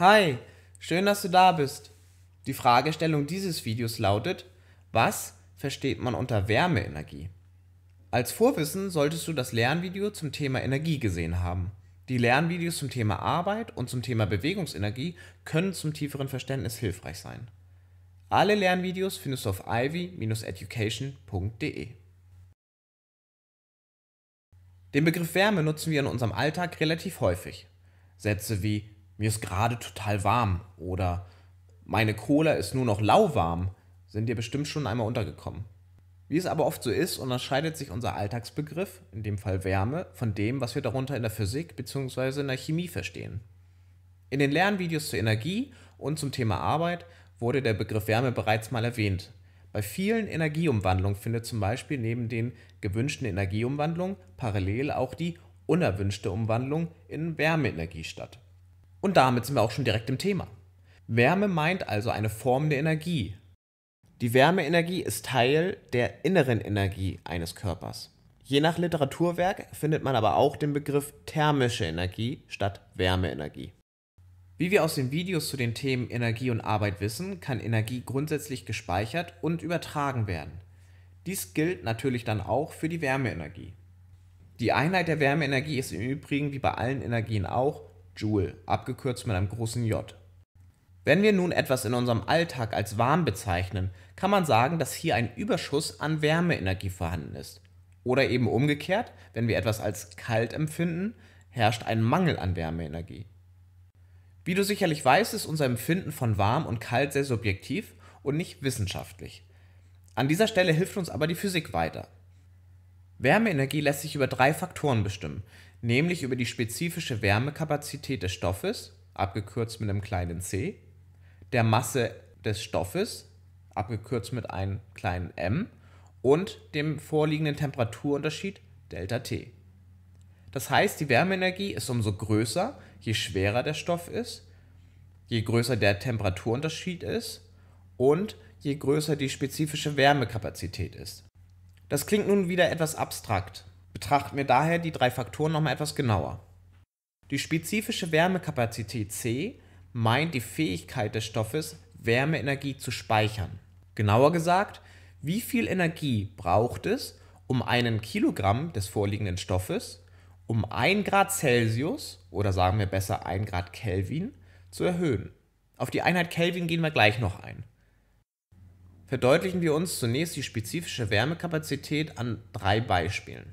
Hi, schön, dass du da bist. Die Fragestellung dieses Videos lautet, was versteht man unter Wärmeenergie? Als Vorwissen solltest du das Lernvideo zum Thema Energie gesehen haben. Die Lernvideos zum Thema Arbeit und zum Thema Bewegungsenergie können zum tieferen Verständnis hilfreich sein. Alle Lernvideos findest du auf ivy-education.de. Den Begriff Wärme nutzen wir in unserem Alltag relativ häufig. Sätze wie mir ist gerade total warm oder meine Cola ist nur noch lauwarm, sind dir bestimmt schon einmal untergekommen. Wie es aber oft so ist, unterscheidet sich unser Alltagsbegriff, in dem Fall Wärme, von dem, was wir darunter in der Physik bzw. in der Chemie verstehen. In den Lernvideos zur Energie und zum Thema Arbeit wurde der Begriff Wärme bereits mal erwähnt. Bei vielen Energieumwandlungen findet zum Beispiel neben den gewünschten Energieumwandlungen parallel auch die unerwünschte Umwandlung in Wärmeenergie statt. Und damit sind wir auch schon direkt im Thema. Wärme meint also eine Form der Energie. Die Wärmeenergie ist Teil der inneren Energie eines Körpers. Je nach Literaturwerk findet man aber auch den Begriff thermische Energie statt Wärmeenergie. Wie wir aus den Videos zu den Themen Energie und Arbeit wissen, kann Energie grundsätzlich gespeichert und übertragen werden. Dies gilt natürlich dann auch für die Wärmeenergie. Die Einheit der Wärmeenergie ist im Übrigen wie bei allen Energien auch Joule, abgekürzt mit einem großen J. Wenn wir nun etwas in unserem Alltag als warm bezeichnen, kann man sagen, dass hier ein Überschuss an Wärmeenergie vorhanden ist. Oder eben umgekehrt, wenn wir etwas als kalt empfinden, herrscht ein Mangel an Wärmeenergie. Wie du sicherlich weißt, ist unser Empfinden von warm und kalt sehr subjektiv und nicht wissenschaftlich. An dieser Stelle hilft uns aber die Physik weiter. Wärmeenergie lässt sich über drei Faktoren bestimmen, nämlich über die spezifische Wärmekapazität des Stoffes, abgekürzt mit einem kleinen c, der Masse des Stoffes, abgekürzt mit einem kleinen m, und dem vorliegenden Temperaturunterschied Delta T. Das heißt, die Wärmeenergie ist umso größer, je schwerer der Stoff ist, je größer der Temperaturunterschied ist und je größer die spezifische Wärmekapazität ist. Das klingt nun wieder etwas abstrakt, Betrachten wir daher die drei Faktoren nochmal etwas genauer. Die spezifische Wärmekapazität C meint die Fähigkeit des Stoffes, Wärmeenergie zu speichern. Genauer gesagt, wie viel Energie braucht es, um einen Kilogramm des vorliegenden Stoffes um 1 Grad Celsius oder sagen wir besser 1 Grad Kelvin zu erhöhen. Auf die Einheit Kelvin gehen wir gleich noch ein. Verdeutlichen wir uns zunächst die spezifische Wärmekapazität an drei Beispielen.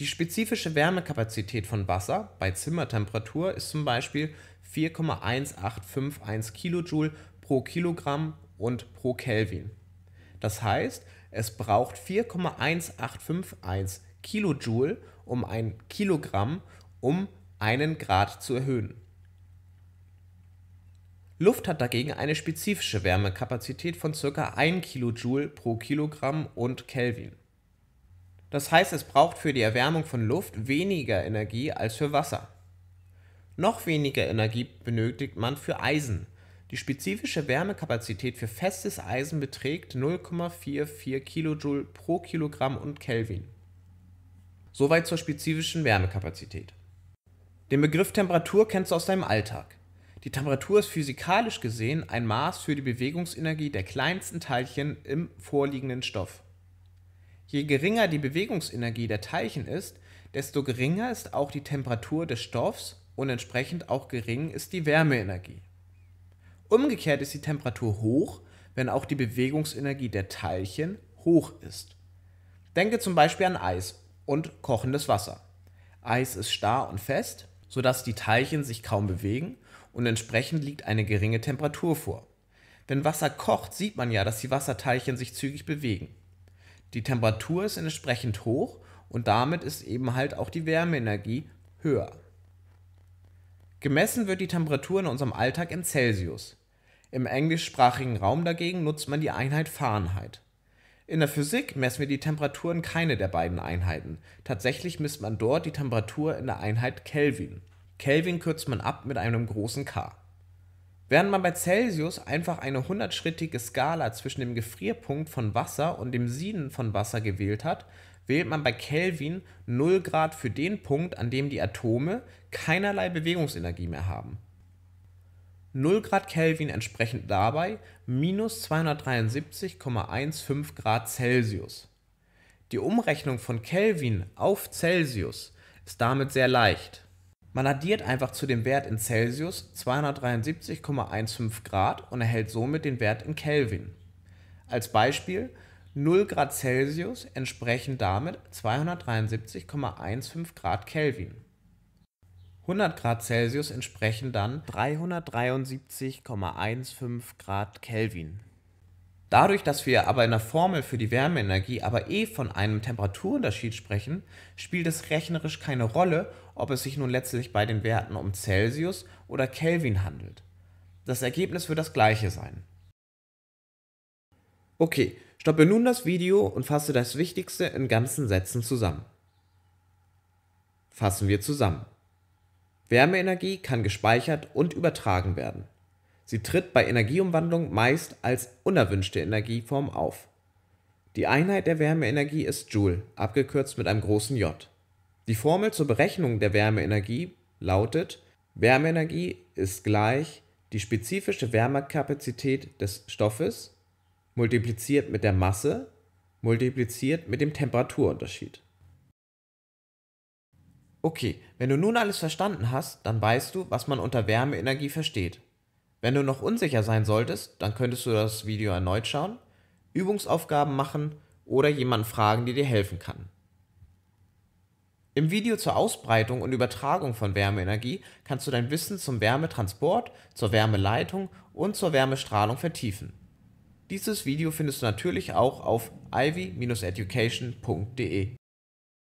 Die spezifische Wärmekapazität von Wasser bei Zimmertemperatur ist zum Beispiel 4,1851 Kilojoule pro Kilogramm und pro Kelvin. Das heißt, es braucht 4,1851 Kilojoule um ein Kilogramm, um einen Grad zu erhöhen. Luft hat dagegen eine spezifische Wärmekapazität von ca. 1 Kilojoule pro Kilogramm und Kelvin. Das heißt, es braucht für die Erwärmung von Luft weniger Energie als für Wasser. Noch weniger Energie benötigt man für Eisen. Die spezifische Wärmekapazität für festes Eisen beträgt 0,44 kJ pro Kilogramm und Kelvin. Soweit zur spezifischen Wärmekapazität. Den Begriff Temperatur kennst du aus deinem Alltag. Die Temperatur ist physikalisch gesehen ein Maß für die Bewegungsenergie der kleinsten Teilchen im vorliegenden Stoff. Je geringer die Bewegungsenergie der Teilchen ist, desto geringer ist auch die Temperatur des Stoffs und entsprechend auch gering ist die Wärmeenergie. Umgekehrt ist die Temperatur hoch, wenn auch die Bewegungsenergie der Teilchen hoch ist. Denke zum Beispiel an Eis und kochendes Wasser. Eis ist starr und fest, sodass die Teilchen sich kaum bewegen und entsprechend liegt eine geringe Temperatur vor. Wenn Wasser kocht, sieht man ja, dass die Wasserteilchen sich zügig bewegen. Die Temperatur ist entsprechend hoch und damit ist eben halt auch die Wärmeenergie höher. Gemessen wird die Temperatur in unserem Alltag in Celsius. Im englischsprachigen Raum dagegen nutzt man die Einheit Fahrenheit. In der Physik messen wir die Temperatur in keine der beiden Einheiten. Tatsächlich misst man dort die Temperatur in der Einheit Kelvin. Kelvin kürzt man ab mit einem großen K. Während man bei Celsius einfach eine hundertschrittige Skala zwischen dem Gefrierpunkt von Wasser und dem Sieden von Wasser gewählt hat, wählt man bei Kelvin 0 Grad für den Punkt, an dem die Atome keinerlei Bewegungsenergie mehr haben. 0 Grad Kelvin entsprechend dabei minus 273,15 Grad Celsius. Die Umrechnung von Kelvin auf Celsius ist damit sehr leicht. Man addiert einfach zu dem Wert in Celsius 273,15 Grad und erhält somit den Wert in Kelvin. Als Beispiel 0 Grad Celsius entsprechen damit 273,15 Grad Kelvin. 100 Grad Celsius entsprechen dann 373,15 Grad Kelvin. Dadurch, dass wir aber in der Formel für die Wärmeenergie aber eh von einem Temperaturunterschied sprechen, spielt es rechnerisch keine Rolle, ob es sich nun letztlich bei den Werten um Celsius oder Kelvin handelt. Das Ergebnis wird das gleiche sein. Okay, stoppe nun das Video und fasse das Wichtigste in ganzen Sätzen zusammen. Fassen wir zusammen. Wärmeenergie kann gespeichert und übertragen werden. Sie tritt bei Energieumwandlung meist als unerwünschte Energieform auf. Die Einheit der Wärmeenergie ist Joule, abgekürzt mit einem großen J. Die Formel zur Berechnung der Wärmeenergie lautet: Wärmeenergie ist gleich die spezifische Wärmekapazität des Stoffes multipliziert mit der Masse multipliziert mit dem Temperaturunterschied. Okay, wenn du nun alles verstanden hast, dann weißt du, was man unter Wärmeenergie versteht. Wenn du noch unsicher sein solltest, dann könntest du das Video erneut schauen, Übungsaufgaben machen oder jemanden fragen, der dir helfen kann. Im Video zur Ausbreitung und Übertragung von Wärmeenergie kannst du dein Wissen zum Wärmetransport, zur Wärmeleitung und zur Wärmestrahlung vertiefen. Dieses Video findest du natürlich auch auf ivy-education.de.